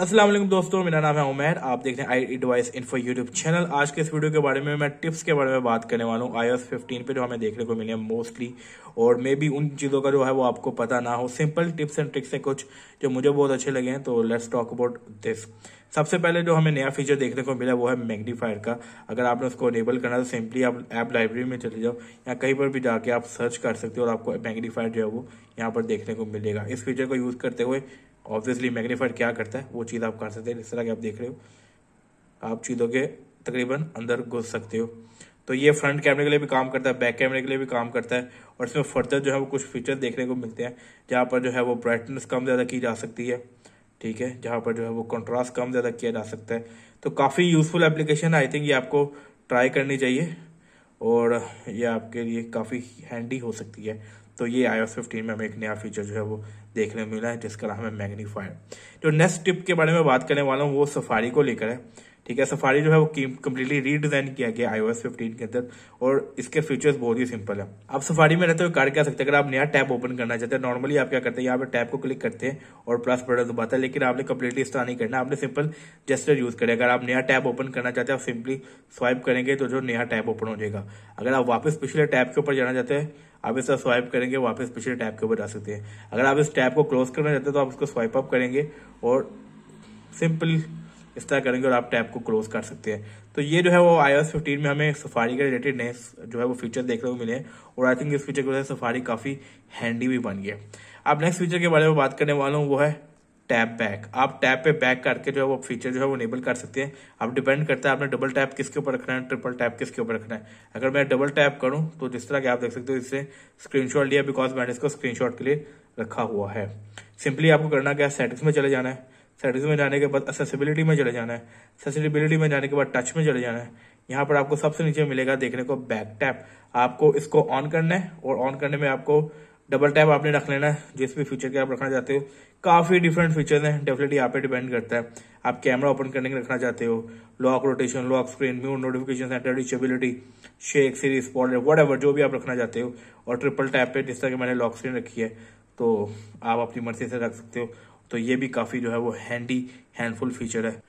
असलम दोस्तों मेरा नाम है उमेर आप देख रहे हैं I device info YouTube channel आज के इस वीडियो के बारे में मैं टिप्स के बारे में बात करने वाला हूँ आई फिफ्टीन पे जो हमें देखने को मिले मोस्टली और मे बी उन चीज़ों का जो है वो आपको पता ना हो सिंपल टिप्स एंड ट्रिक्स हैं कुछ जो मुझे बहुत अच्छे लगे हैं तो लेट्स टॉक अबाउट दिस सबसे पहले जो हमें नया फीचर देखने को मिला वो है मैग्नीफायर का अगर आपने उसको अनेबल करना तो सिंपली आप ऐप लाइब्रेरी में चले जाओ या कहीं पर भी जाके आप सर्च कर सकते हो और आपको मैग्नीफायर जो है वो यहाँ पर देखने को मिलेगा इस फीचर को यूज़ करते हुए ऑब्वियसली मैग्नीफाइड क्या करता है वो चीज़ आप कर सकते हैं इस तरह के आप देख रहे हो आप चीज़ों के तकरीबन अंदर घुस सकते हो तो ये फ्रंट कैमरे के लिए भी काम करता है बैक कैमरे के लिए भी काम करता है और इसमें फर्दर जो है वो कुछ फीचर देखने को मिलते हैं जहाँ पर जो है वो ब्राइटनेस कम ज़्यादा की जा सकती है ठीक है जहाँ पर जो है वो कंट्रास्ट कम ज़्यादा किया जा सकता है तो काफ़ी यूज़फुल एप्लीकेशन है आई थिंक ये आपको ट्राई करनी चाहिए और ये आपके लिए काफ़ी हैंडी हो सकती है तो ये आई एस फिफ्टीन में हमें एक नया फीचर जो है वो देखने मिला है जिसका नाम है मैग्नीफायर जो नेक्स्ट टिप के बारे में बात करने वाला हूँ वो सफारी को लेकर है ठीक है सफारी जो है वो कम्प्लीटली रीडिजाइन किया गया एस 15 के अंदर और इसके फीचर्स बहुत ही सिंपल है आप सफारी में रहते हुए कार्ड क्या सकते हैं अगर आप नया टैब ओपन करना चाहते हैं नॉर्मली आप क्या करते हैं यहाँ पे टैब को क्लिक करते हैं और प्लस बटन दबाता है लेकिन आपने कम्प्लीटली इस तरह नहीं करना आपने सिंपल जेस्टर यूज करें अगर आप नया टैब ओपन करना चाहते हैं आप सिंपली स्वाइप करेंगे तो जो नया टैब ओपन हो जाएगा अगर आप वापस पिछले टैब के ऊपर जाना चाहते हैं आप इसका स्वाइप करेंगे वापस पिछले टैब के ऊपर जा सकते हैं अगर आप इस टैब को क्लोज करना चाहते हैं तो आप इसको स्वाइप अप करेंगे और सिंपल इस तरह करेंगे और आप टैब को क्लोज कर सकते हैं तो ये जो है वो आई एस फिफ्टीन में हमें सफारी के रिलेटेड नए जो है वो फीचर देखने को मिले हैं और आई थिंक इस फीचर की वजह से सफारी काफ़ी हैंडी भी बन गया अब नेक्स्ट फीचर के बारे में बात करने वाला हूँ वो है टैप बैक आप टैप पे बैक करके जो है वो फीचर जो है वो इनेबल कर सकते हैं आप डिपेंड करता है आपने डबल टैप किसके ऊपर रखना है ट्रिपल टैप किसके ऊपर रखना है अगर मैं डबल टैप करूं तो जिस तरह के आप देख सकते हो इससे स्क्रीनशॉट लिया बिकॉज मैंने इसको स्क्रीनशॉट के लिए रखा हुआ है सिंपली आपको करना क्या सेटिंग्स में चले जाना है सर्विस में जाने के बाद एक्सेसिबिलिटी में चले जाना है एक्सेसिबिलिटी में जाने के बाद टच में चले जाना है यहाँ पर आपको सबसे नीचे मिलेगा देखने को बैक टैप आपको इसको ऑन करना है और ऑन करने में आपको डबल टैप आपने रख लेना है जिस भी फीचर के आप रखना चाहते हो काफ़ी डिफरेंट फीचर्स हैं डेफिनेटली आप पे डिपेंड करता है आप कैमरा ओपन करने के रखना चाहते हो lock rotation lock screen mute notification centre डिचेबिलिटी शेक सीरीज पॉलर वट जो भी आप रखना चाहते हो और ट्रिपल टैप पे जिस तरह की मैंने लॉक स्क्रीन रखी है तो आप अपनी मर्जी से रख सकते हो तो ये भी काफ़ी जो है वो हैंडी हैंडफुल फीचर है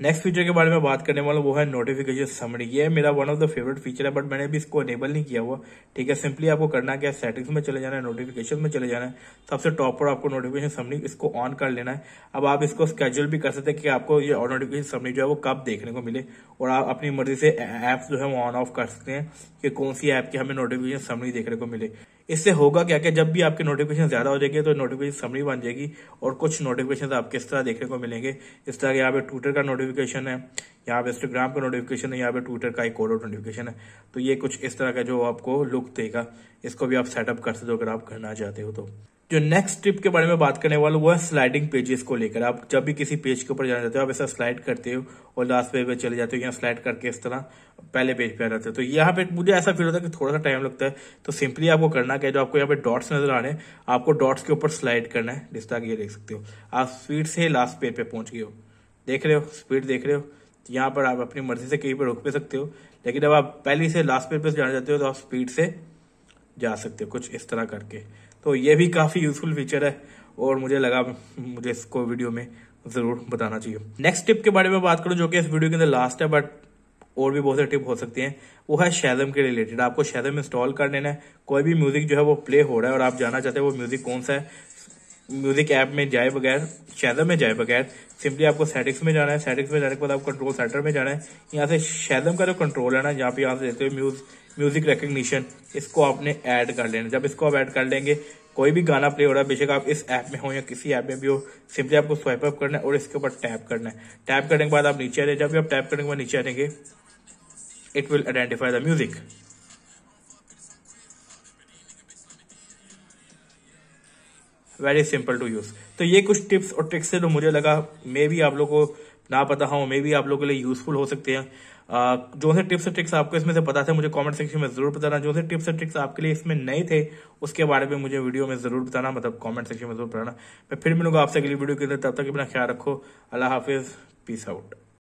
नेक्स्ट फीचर के बारे में बात करने वाला वो है नोटिफिकेशन समरी ये मेरा one of the favourite feature है बट मैंने अभी इसको इनेबल नहीं किया हुआ ठीक है सिंपली आपको करना क्या है सेटिंग्स में चले जाना है नोटिफिकेशन में चले जाना है तो सबसे टॉप पर आपको नोटिफिकेशन समरी इसको ऑन कर लेना है अब आप इसको स्केड्यूल भी कर सकते हैं कि आपको ये नोटिफिकेशन समरी जो है वो कब देखने को मिले और आप अपनी मर्जी से एप्स जो है वो ऑन ऑफ कर सकते हैं कि कौन सी ऐप की हमें नोटिफिकेशन समरी देखने को मिले इससे होगा क्या कि जब भी आपके नोटिफिकेशन ज़्यादा हो जाएगी तो नोटिफिकेशन समरी बन जाएगी और कुछ नोटिफिकेशन आपके इस तरह देखने को मिलेंगे इस तरह यहाँ पे ट्विटर का नोटिफिकेशन है यहाँ पे इंस्टाग्राम का नोटिफिकेशन है यहाँ पे ट्विटर का एक और नोटिफिकेशन है तो ये कुछ इस तरह का जो आपको लुक देगा इसको भी आप सेटअप कर सकते हो अगर आप करना चाहते हो तो जो नेक्स्ट टिप के बारे में बात करने वाला वो है स्लाइडिंग पेजेस को लेकर आप जब भी किसी पेज के ऊपर जाना चाहते हो आप ऐसा स्लाइड करते हो और लास्ट पेज पे चले जाते हो या स्लाइड करके इस तरह पहले पेज पे आ जाते हो तो यहाँ पे मुझे ऐसा फील होता है कि थोड़ा सा टाइम लगता है तो सिंपली आपको करना क्या जो आपको यहाँ पे डॉट्स नजर आ रहे हैं आपको डॉट्स के ऊपर स्लाइड करना है जिस तरह ये देख सकते हो आप स्पीड से लास्ट पेज पे पहुंच गए हो देख रहे हो स्पीड देख रहे हो यहाँ पर आप अपनी मर्जी से कहीं पर रोक भी सकते हो लेकिन जब आप पहले से लास्ट पेज पे जाना चाहते हो तो आप स्पीड से जा सकते हो कुछ इस तरह करके तो ये भी काफ़ी यूजफुल फीचर है और मुझे लगा मुझे इसको वीडियो में ज़रूर बताना चाहिए नेक्स्ट टिप के बारे में बात करूं जो कि इस वीडियो के अंदर लास्ट है बट और भी बहुत सारे टिप हो सकते हैं वो है शेजम के रिलेटेड आपको शेजम इंस्टॉल कर लेना है कोई भी म्यूजिक जो है वो प्ले हो रहा है और आप जाना चाहते हैं वो म्यूजिक कौन सा है म्यूजिक ऐप में जाए बगैर शैजम में जाए बगैर सिंपली आपको सेटिंग्स में जाना है सेटिंग्स में जाने के बाद आपको कंट्रोल सेंटर में जाना है यहाँ से शैजम का जो कंट्रोल है ना यहाँ पे यहाँ से देते हुए म्यूज म्यूजिक रिकग्निशन इसको आपने ऐड कर लेना जब इसको आप ऐड कर लेंगे कोई भी गाना प्ले हो रहा है बेशक आप इस ऐप में हो या किसी ऐप में भी हो सिंपली आपको स्वाइप अप करना है और इसके ऊपर टैप करना है टैप करने के बाद आप नीचे आ जाए जब भी आप टैप करने के बाद नीचे आएंगे it will identify the music very simple to use तो ये कुछ टिप्स और ट्रिक्स थे जो मुझे लगा मे भी आप लोग को ना पता हो मे भी आप लोगों के लिए यूजफुल हो सकते हैं जो से टिप्स और ट्रिक्स आपको इसमें से पता था मुझे कमेंट सेक्शन में जरूर बताना जो से टिप्स और ट्रिक्स आपके लिए इसमें नए थे उसके बारे में मुझे वीडियो में जरूर बताना मतलब कमेंट सेक्शन में जरूर बताना मैं फिर मिलूंगा आपसे अगली वीडियो के अंदर तब तक अपना ख्याल रखो अल्लाह हाफिज पीस आउट